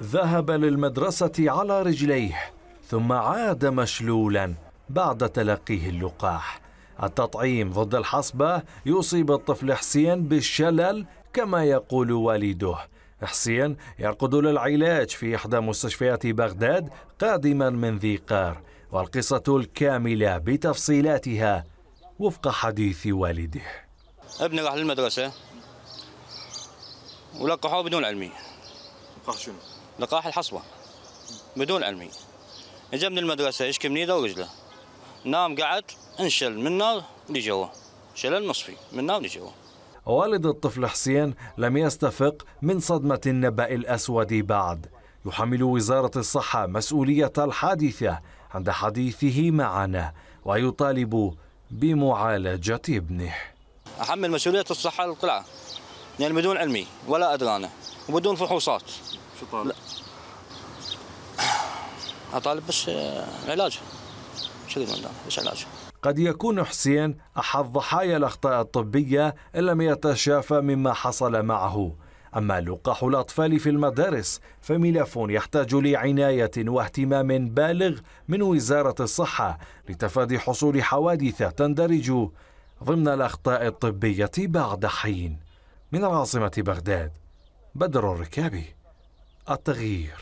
ذهب للمدرسة على رجليه ثم عاد مشلولا بعد تلقيه اللقاح التطعيم ضد الحصبة يصيب الطفل حسين بالشلل كما يقول والده حسين يرقد للعلاج في إحدى مستشفيات بغداد قادما من ذي قار والقصة الكاملة بتفصيلاتها وفق حديث والده ابني راح للمدرسة ولقحوه بدون علمية لقح شنو؟ لقاح الحصبه بدون علمي اجى من المدرسه يشكي من ايده ورجله نام قعد انشل من نار لجوا شلل نصفي من نار لجوا والد الطفل حسين لم يستفق من صدمه النبأ الاسود بعد يحمل وزاره الصحه مسؤوليه الحادثه عند حديثه معنا ويطالب بمعالجه ابنه احمل مسؤوليه الصحه للقلعه يعني بدون علمي ولا ادرانه وبدون فحوصات شو طالب؟ لا اطالب بس آه، علاج شو ذي بس علاج قد يكون حسين أحد ضحايا الأخطاء الطبية إن لم يتشافى مما حصل معه أما لقاح الأطفال في المدارس فملف يحتاج لعناية واهتمام بالغ من وزارة الصحة لتفادي حصول حوادث تندرج ضمن الأخطاء الطبية بعد حين من العاصمه بغداد بدر الركابي التغيير